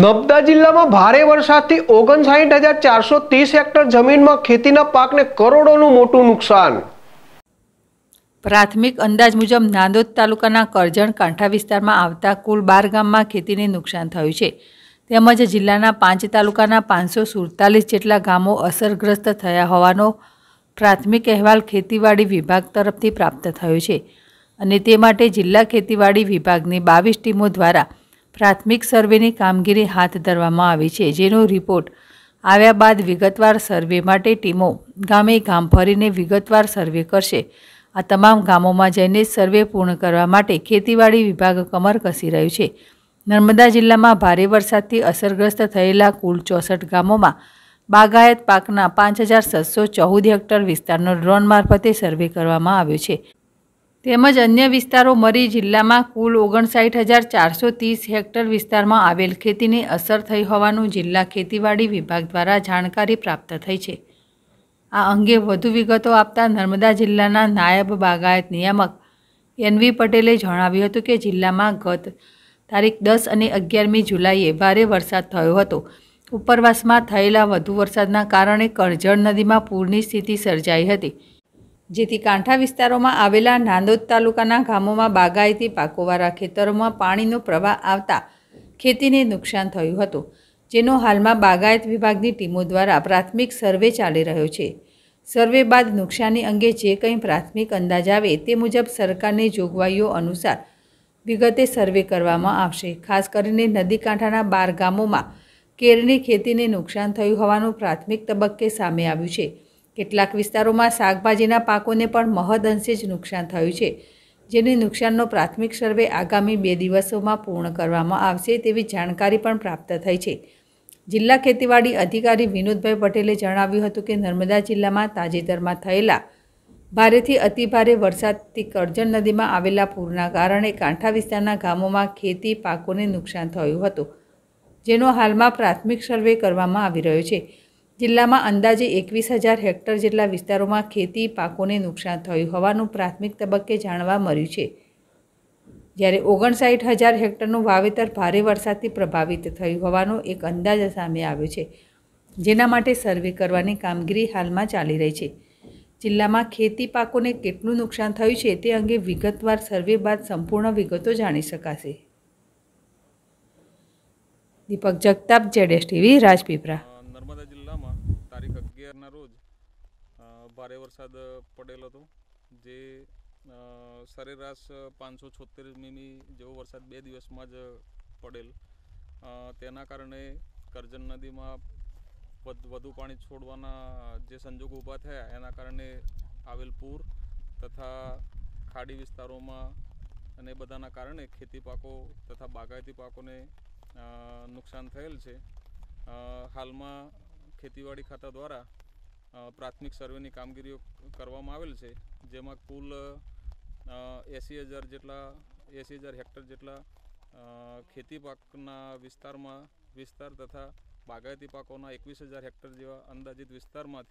નબદા જિલ્લામાં ભારે વરસાદથી ઓગણસાઠ હજાર ચારસો ત્રીસ હેક્ટર જમીનમાં ખેતીના પાકને કરોડોનું મોટું નુકસાન પ્રાથમિક અંદાજ મુજબ નાંદોદ તાલુકાના કરજણ કાંઠા વિસ્તારમાં આવતા કુલ બાર ગામમાં ખેતીને નુકસાન થયું છે તેમજ જિલ્લાના પાંચ તાલુકાના પાંચસો સુડતાલીસ જેટલા ગામો અસરગ્રસ્ત થયા હોવાનો પ્રાથમિક અહેવાલ ખેતીવાડી વિભાગ તરફથી પ્રાપ્ત થયો છે અને તે માટે જિલ્લા ખેતીવાડી વિભાગની બાવીસ ટીમો દ્વારા પ્રાથમિક સર્વેની કામગીરી હાથ ધરવામાં આવી છે જેનો રિપોર્ટ આવ્યા બાદ વિગતવાર સર્વે માટે ટીમો ગામે ગામ ફરીને વિગતવાર સર્વે કરશે આ તમામ ગામોમાં જઈને સર્વે પૂર્ણ કરવા માટે ખેતીવાડી વિભાગ કમર કસી રહ્યું છે નર્મદા જિલ્લામાં ભારે વરસાદથી અસરગ્રસ્ત થયેલા કુલ ચોસઠ ગામોમાં બાગાયત પાકના પાંચ હજાર સાતસો ચૌદ હેક્ટર વિસ્તારનો ડ્રોન મારફતે સર્વે કરવામાં આવ્યો છે તેમજ અન્ય વિસ્તારો મરી જિલ્લામાં કુલ ઓગણસાઠ હજાર ચારસો ત્રીસ હેક્ટર વિસ્તારમાં આવેલ ખેતીને અસર થઈ હોવાનું જિલ્લા ખેતીવાડી વિભાગ દ્વારા જાણકારી પ્રાપ્ત થઈ છે આ અંગે વધુ વિગતો આપતા નર્મદા જિલ્લાના નાયબ બાગાયત નિયામક એનવી પટેલે જણાવ્યું હતું કે જિલ્લામાં ગત તારીખ દસ અને અગિયારમી જુલાઈએ ભારે વરસાદ થયો હતો ઉપરવાસમાં થયેલા વધુ વરસાદના કારણે કરજણ નદીમાં પૂરની સ્થિતિ સર્જાઈ હતી જેથી કાંઠા વિસ્તારોમાં આવેલા નાંદોદ તાલુકાના ગામોમાં બાગાયતી પાકોવાળા ખેતરોમાં પાણીનો પ્રવાહ આવતા ખેતીને નુકસાન થયું હતું જેનો હાલમાં બાગાયત વિભાગની ટીમો દ્વારા પ્રાથમિક સર્વે ચાલી રહ્યો છે સર્વે બાદ નુકસાની અંગે જે કંઈ પ્રાથમિક અંદાજ આવે તે મુજબ સરકારની જોગવાઈઓ અનુસાર વિગતે સર્વે કરવામાં આવશે ખાસ કરીને નદી કાંઠાના બાર ગામોમાં કેરની ખેતીને નુકસાન થયું હોવાનું પ્રાથમિક તબક્કે સામે આવ્યું છે કેટલાક વિસ્તારોમાં શાકભાજીના પાકોને પણ મહદ અંશે જ નુકસાન થયું છે જેને નુકસાનનો પ્રાથમિક સર્વે આગામી બે દિવસોમાં પૂર્ણ કરવામાં આવશે તેવી જાણકારી પણ પ્રાપ્ત થઈ છે જિલ્લા ખેતીવાડી અધિકારી વિનોદભાઈ પટેલે જણાવ્યું હતું કે નર્મદા જિલ્લામાં તાજેતરમાં થયેલા ભારેથી અતિભારે વરસાદથી કરજણ નદીમાં આવેલા પૂરના કારણે કાંઠા વિસ્તારના ગામોમાં ખેતી પાકોને નુકસાન થયું હતું જેનો હાલમાં પ્રાથમિક સર્વે કરવામાં આવી રહ્યો છે જિલ્લામાં અંદાજે એકવીસ હજાર હેક્ટર જેટલા વિસ્તારોમાં ખેતી પાકોને નુકસાન થયું હોવાનું પ્રાથમિક તબક્કે જાણવા મળ્યું છે જ્યારે ઓગણસાઠ હજાર હેક્ટરનું વાવેતર ભારે વરસાદથી પ્રભાવિત થયું હોવાનો એક અંદાજ સામે આવ્યો છે જેના માટે સર્વે કરવાની કામગીરી હાલમાં ચાલી રહી છે જિલ્લામાં ખેતી પાકોને કેટલું નુકસાન થયું છે તે અંગે વિગતવાર સર્વે બાદ સંપૂર્ણ વિગતો જાણી શકાશે દીપક જગતાપ જેડેશ ટીવી રાજપીપરા રોજ ભારે વરસાદ પડેલ હતો જે સરેરાશ પાંચસો છોતેર મીમી જેવો વરસાદ બે દિવસમાં જ પડેલ તેના કારણે કરજણ નદીમાં વધુ પાણી છોડવાના જે સંજોગો ઊભા થયા એના કારણે આવેલ પૂર તથા ખાડી વિસ્તારોમાં અને બધાના કારણે ખેતી પાકો તથા બાગાયતી પાકોને નુકસાન થયેલ છે હાલમાં ખેતીવાડી ખાતા દ્વારા પ્રાથમિક સર્વેની કામગીરીઓ કરવામાં આવેલ છે જેમાં કુલ એંસી હજાર જેટલા એંસી હજાર હેક્ટર જેટલા ખેતી પાકના વિસ્તારમાં વિસ્તાર તથા બાગાયતી પાકોના એકવીસ હજાર હેક્ટર જેવા અંદાજિત વિસ્તારમાંથી